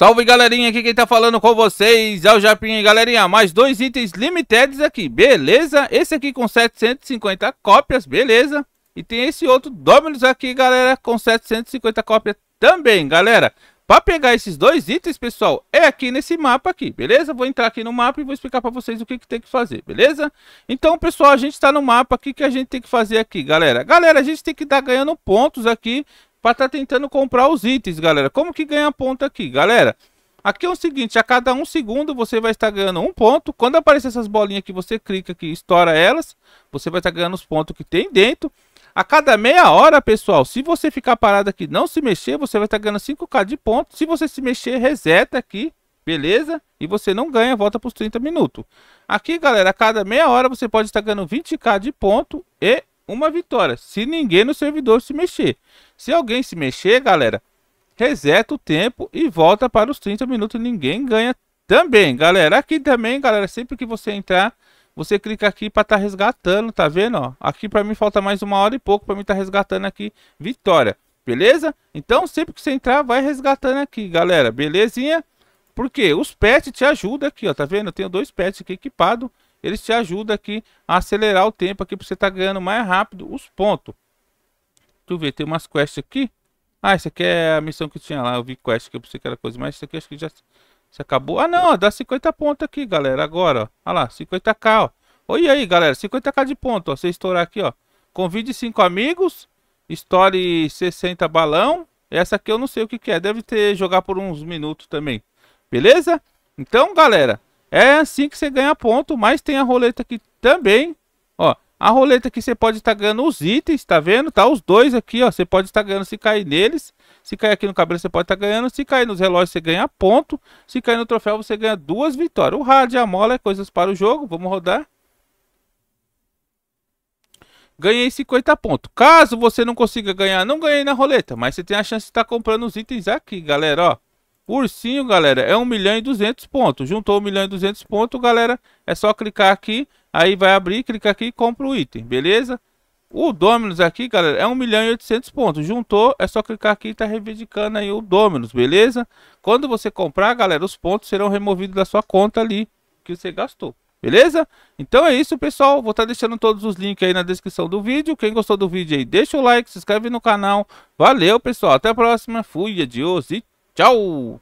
Salve galerinha, aqui quem tá falando com vocês é o Japinho, Galerinha, mais dois itens limitados aqui, beleza? Esse aqui com 750 cópias, beleza? E tem esse outro Dominus aqui, galera, com 750 cópias também, galera. Para pegar esses dois itens, pessoal, é aqui nesse mapa aqui, beleza? Vou entrar aqui no mapa e vou explicar para vocês o que, que tem que fazer, beleza? Então, pessoal, a gente está no mapa aqui que a gente tem que fazer aqui, galera. Galera, a gente tem que estar tá ganhando pontos aqui para estar tá tentando comprar os itens, galera. Como que ganha ponto aqui, galera? Aqui é o seguinte, a cada um segundo você vai estar ganhando um ponto. Quando aparecer essas bolinhas aqui, você clica aqui, estoura elas. Você vai estar ganhando os pontos que tem dentro. A cada meia hora, pessoal, se você ficar parado aqui não se mexer, você vai estar ganhando 5k de pontos. Se você se mexer, reseta aqui, beleza? E você não ganha, volta para os 30 minutos. Aqui, galera, a cada meia hora você pode estar ganhando 20k de ponto e uma vitória, se ninguém no servidor se mexer. Se alguém se mexer, galera, reseta o tempo e volta para os 30 minutos, ninguém ganha também, galera. Aqui também, galera, sempre que você entrar, você clica aqui para estar tá resgatando, tá vendo, ó? Aqui para mim falta mais uma hora e pouco para mim estar tá resgatando aqui vitória, beleza? Então, sempre que você entrar, vai resgatando aqui, galera, belezinha? Porque os pets te ajudam aqui, ó, tá vendo? Eu tenho dois pets aqui equipados eles te ajudam aqui a acelerar o tempo aqui para você estar tá ganhando mais rápido os pontos. Deixa eu ver, tem umas quests aqui. Ah, essa aqui é a missão que tinha lá. Eu vi quest que eu pensei que era coisa, mas isso aqui acho que já se acabou. Ah, não, dá 50 pontos aqui, galera. Agora, ó. Olha lá, 50k, ó. Olha aí, galera, 50k de ponto, ó. Você estourar aqui, ó. Convide 5 amigos, estoure 60 balão. Essa aqui eu não sei o que, que é. Deve ter jogar por uns minutos também. Beleza? Então, galera, é assim que você ganha ponto, mas tem a roleta aqui também, ó. A roleta aqui você pode estar tá ganhando os itens, tá vendo? Tá os dois aqui, ó. Você pode estar tá ganhando se cair neles. Se cair aqui no cabelo, você pode estar tá ganhando. Se cair nos relógios, você ganha ponto. Se cair no troféu, você ganha duas vitórias. O rádio e a mola é coisas para o jogo. Vamos rodar. Ganhei 50 pontos. Caso você não consiga ganhar, não ganhei na roleta. Mas você tem a chance de estar tá comprando os itens aqui, galera, ó. Cursinho, galera, é 1 milhão e 200 pontos. Juntou 1 milhão e 200 pontos, galera, é só clicar aqui. Aí vai abrir, clica aqui e compra o item, beleza? O Dominus aqui, galera, é 1 milhão e 800 pontos. Juntou, é só clicar aqui e tá reivindicando aí o Dominus, beleza? Quando você comprar, galera, os pontos serão removidos da sua conta ali que você gastou. Beleza? Então é isso, pessoal. Vou estar tá deixando todos os links aí na descrição do vídeo. Quem gostou do vídeo aí, deixa o like, se inscreve no canal. Valeu, pessoal. Até a próxima. Fui, adiós e Tchau!